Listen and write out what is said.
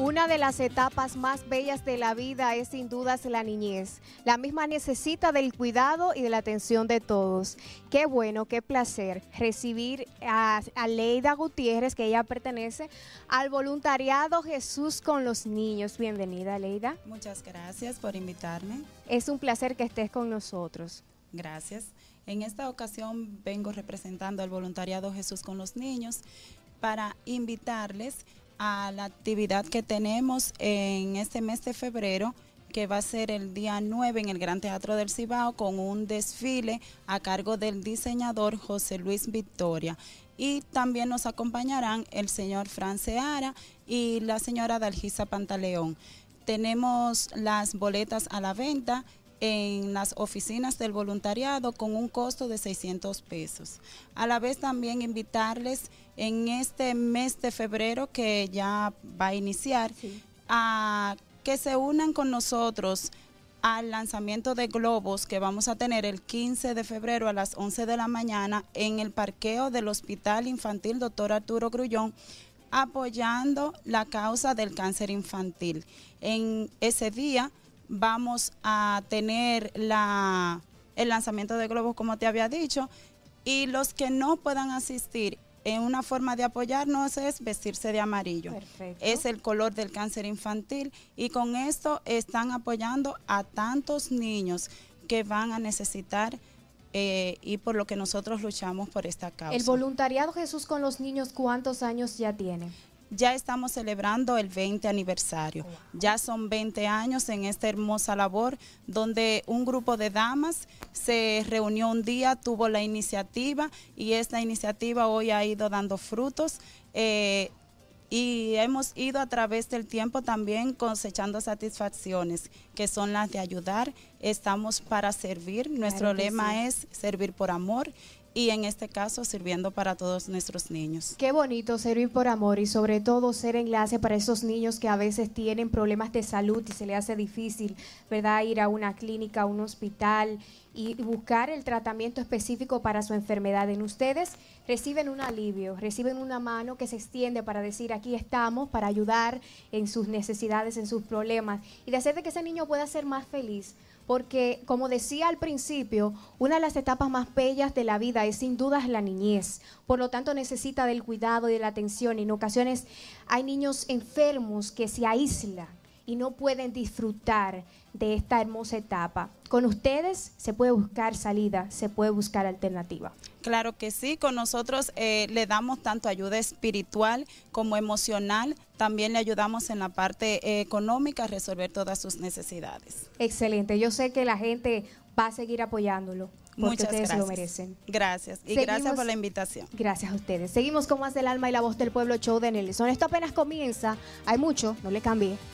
Una de las etapas más bellas de la vida es sin dudas la niñez. La misma necesita del cuidado y de la atención de todos. Qué bueno, qué placer recibir a, a Leida Gutiérrez, que ella pertenece al voluntariado Jesús con los niños. Bienvenida, Leida. Muchas gracias por invitarme. Es un placer que estés con nosotros. Gracias. En esta ocasión vengo representando al voluntariado Jesús con los niños para invitarles a la actividad que tenemos en este mes de febrero, que va a ser el día 9 en el Gran Teatro del Cibao con un desfile a cargo del diseñador José Luis Victoria. Y también nos acompañarán el señor Seara y la señora Dalgisa Pantaleón. Tenemos las boletas a la venta en las oficinas del voluntariado con un costo de 600 pesos. A la vez también invitarles en este mes de febrero que ya va a iniciar, a que se unan con nosotros al lanzamiento de globos que vamos a tener el 15 de febrero a las 11 de la mañana en el parqueo del Hospital Infantil Doctor Arturo Grullón, apoyando la causa del cáncer infantil. En ese día vamos a tener el lanzamiento de globos, como te había dicho, y los que no puedan asistir eh, una forma de apoyarnos es vestirse de amarillo. Es el color del cáncer infantil y con esto están apoyando a tantos niños que van a necesitar eh, y por lo que nosotros luchamos por esta causa. El voluntariado Jesús con los niños, ¿cuántos años ya tiene? ya estamos celebrando el 20 aniversario. Ya son 20 años en esta hermosa labor donde un grupo de damas se reunió un día, tuvo la iniciativa y esta iniciativa hoy ha ido dando frutos. Eh, y hemos ido a través del tiempo también cosechando satisfacciones, que son las de ayudar, estamos para servir, nuestro lema es servir por amor y en este caso sirviendo para todos nuestros niños. Qué bonito servir por amor y sobre todo ser enlace para esos niños que a veces tienen problemas de salud y se le hace difícil, ¿verdad? Ir a una clínica, a un hospital y buscar el tratamiento específico para su enfermedad. En ustedes reciben un alivio, reciben una mano que se extiende para decir aquí estamos, para ayudar en sus necesidades, en sus problemas y de hacer de que ese niño pueda ser más feliz. Porque como decía al principio, una de las etapas más bellas de la vida es sin duda la niñez. Por lo tanto, necesita del cuidado y de la atención. En ocasiones hay niños enfermos que se aíslan y no pueden disfrutar de esta hermosa etapa. Con ustedes se puede buscar salida, se puede buscar alternativa. Claro que sí, con nosotros eh, le damos tanto ayuda espiritual como emocional, también le ayudamos en la parte eh, económica a resolver todas sus necesidades. Excelente, yo sé que la gente va a seguir apoyándolo. Muchas gracias. lo merecen. Gracias. Y gracias por la invitación. Gracias a ustedes. Seguimos como hace el alma y la voz del pueblo show de Nelson. Esto apenas comienza. Hay mucho, no le cambie.